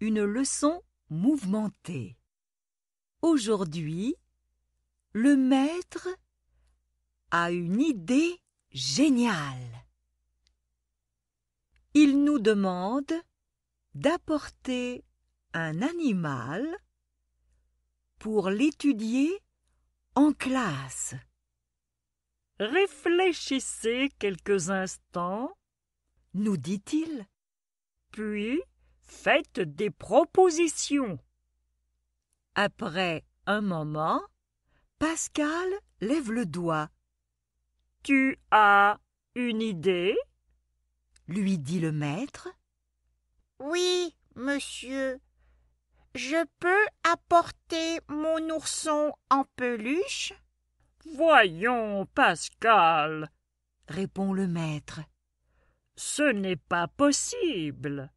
Une leçon mouvementée. Aujourd'hui, le maître a une idée géniale. Il nous demande d'apporter un animal pour l'étudier en classe. Réfléchissez quelques instants, nous dit-il, puis Faites des propositions. Après un moment, Pascal lève le doigt. Tu as une idée lui dit le maître. Oui, monsieur. Je peux apporter mon ourson en peluche Voyons, Pascal, répond le maître. Ce n'est pas possible.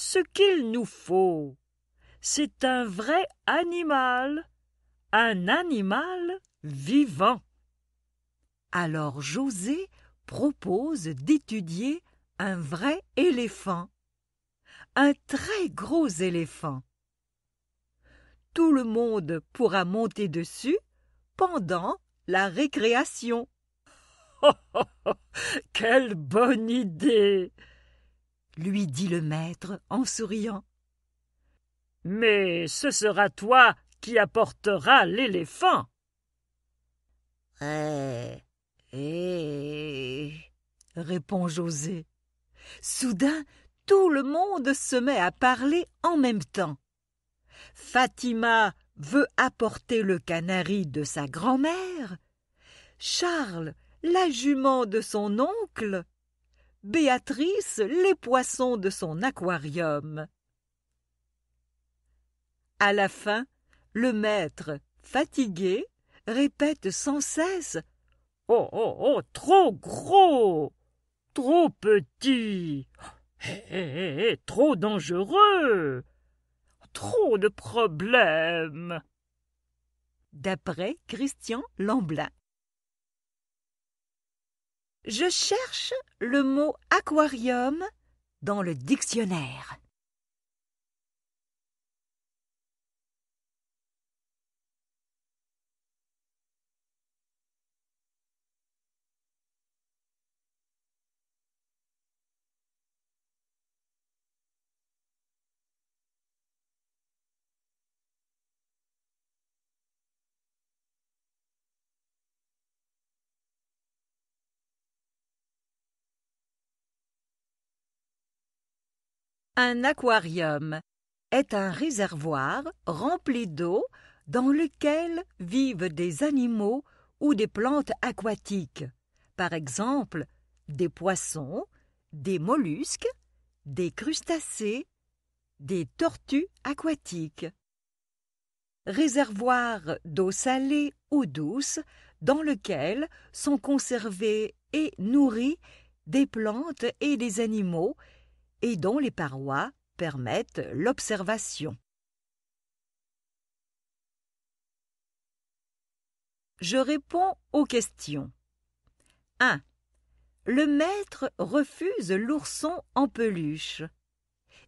Ce qu'il nous faut, c'est un vrai animal, un animal vivant. Alors José propose d'étudier un vrai éléphant, un très gros éléphant. Tout le monde pourra monter dessus pendant la récréation. Quelle bonne idée lui dit le maître en souriant. Mais ce sera toi qui apporteras l'éléphant. Eh, eh, répond José. Soudain, tout le monde se met à parler en même temps. Fatima veut apporter le canari de sa grand-mère. Charles, la jument de son oncle. Béatrice les poissons de son aquarium. À la fin, le maître, fatigué, répète sans cesse Oh, oh, oh, trop gros, trop petit, eh, eh, eh, trop dangereux, trop de problèmes. D'après Christian Lamblin. Je cherche le mot aquarium dans le dictionnaire. Un aquarium est un réservoir rempli d'eau dans lequel vivent des animaux ou des plantes aquatiques, par exemple des poissons, des mollusques, des crustacés, des tortues aquatiques. Réservoir d'eau salée ou douce dans lequel sont conservés et nourris des plantes et des animaux et dont les parois permettent l'observation. Je réponds aux questions. 1. Le maître refuse l'ourson en peluche.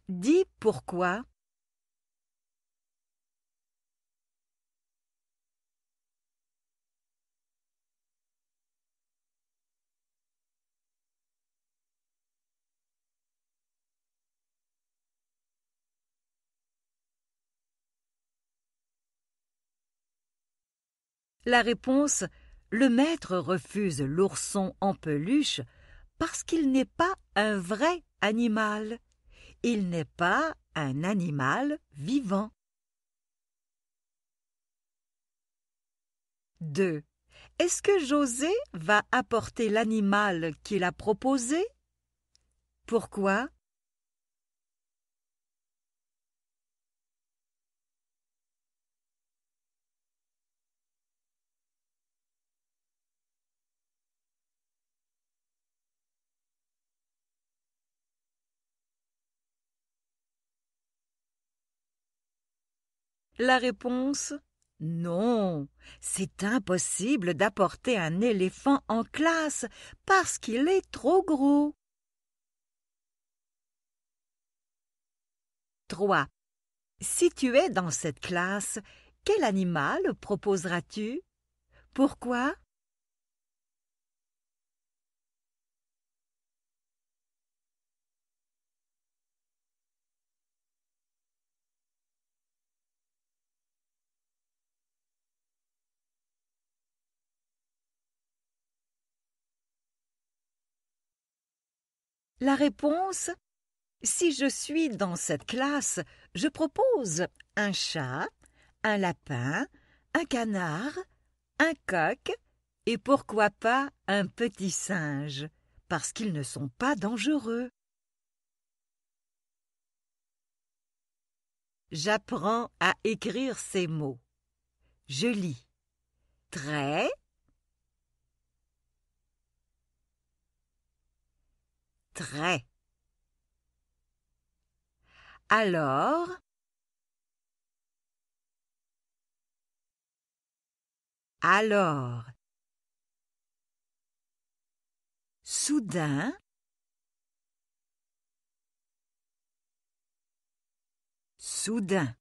Dis pourquoi. La réponse Le maître refuse l'ourson en peluche parce qu'il n'est pas un vrai animal. Il n'est pas un animal vivant. 2. Est-ce que José va apporter l'animal qu'il a proposé Pourquoi La réponse non, c'est impossible d'apporter un éléphant en classe parce qu'il est trop gros. 3. Si tu es dans cette classe, quel animal proposeras-tu Pourquoi La réponse Si je suis dans cette classe, je propose un chat, un lapin, un canard, un coq et pourquoi pas un petit singe, parce qu'ils ne sont pas dangereux. J'apprends à écrire ces mots. Je lis. Très Alors, alors, soudain, soudain.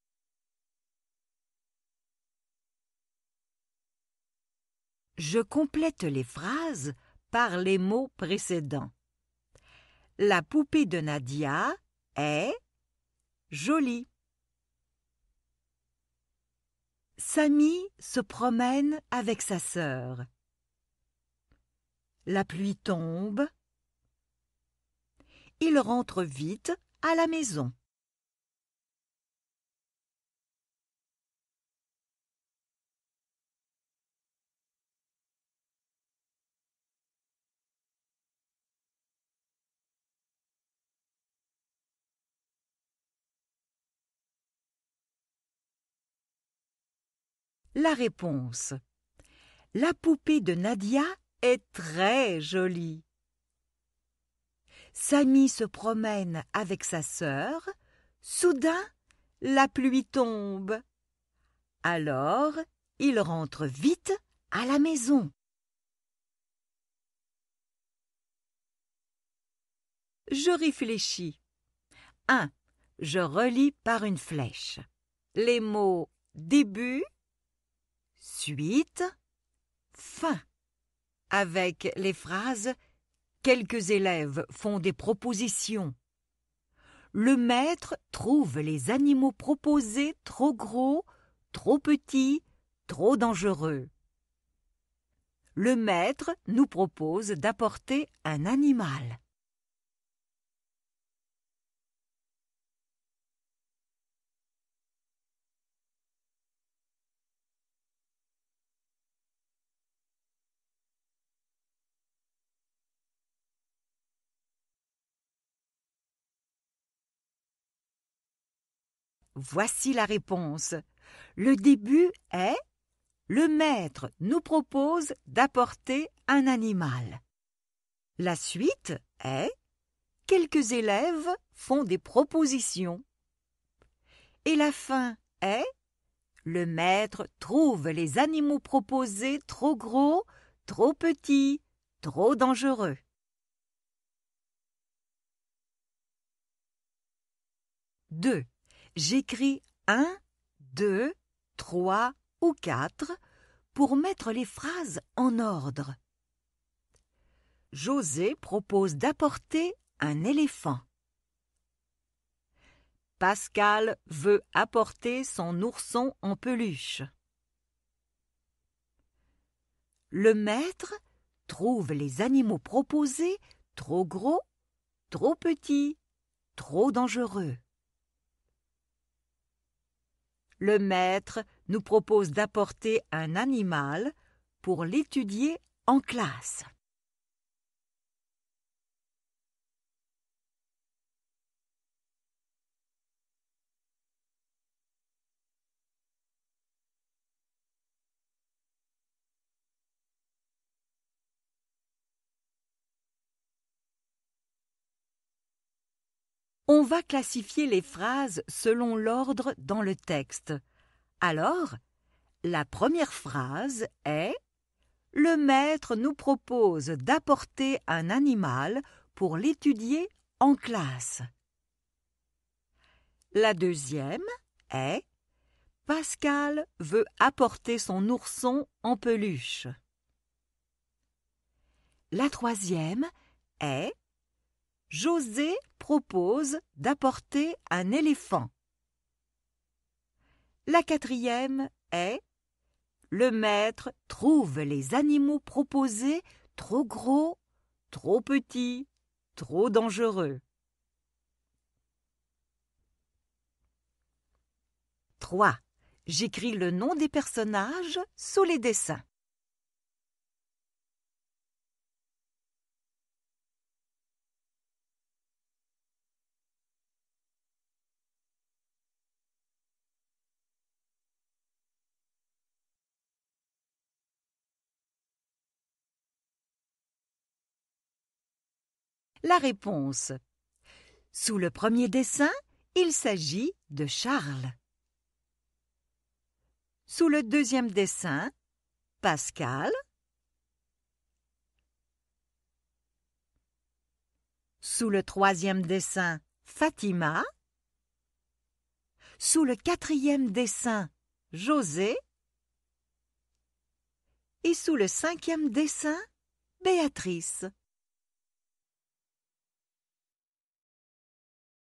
Je complète les phrases par les mots précédents. La poupée de Nadia est jolie. Samy se promène avec sa sœur. La pluie tombe. Il rentre vite à la maison. La réponse La poupée de Nadia est très jolie. Samy se promène avec sa sœur. Soudain, la pluie tombe. Alors, il rentre vite à la maison. Je réfléchis. 1. Je relis par une flèche. Les mots début suite, fin, avec les phrases Quelques élèves font des propositions. Le maître trouve les animaux proposés trop gros, trop petits, trop dangereux. Le maître nous propose d'apporter un animal. Voici la réponse. Le début est Le maître nous propose d'apporter un animal. La suite est Quelques élèves font des propositions. Et la fin est Le maître trouve les animaux proposés trop gros, trop petits, trop dangereux. 2. J'écris un, deux, trois ou quatre pour mettre les phrases en ordre. José propose d'apporter un éléphant. Pascal veut apporter son ourson en peluche. Le maître trouve les animaux proposés trop gros, trop petits, trop dangereux le maître nous propose d'apporter un animal pour l'étudier en classe. on va classifier les phrases selon l'ordre dans le texte. Alors, la première phrase est Le maître nous propose d'apporter un animal pour l'étudier en classe. La deuxième est Pascal veut apporter son ourson en peluche. La troisième est José propose d'apporter un éléphant. La quatrième est Le maître trouve les animaux proposés trop gros, trop petits, trop dangereux. 3. J'écris le nom des personnages sous les dessins. la réponse. Sous le premier dessin, il s'agit de Charles. Sous le deuxième dessin, Pascal. Sous le troisième dessin, Fatima. Sous le quatrième dessin, José. Et sous le cinquième dessin, Béatrice.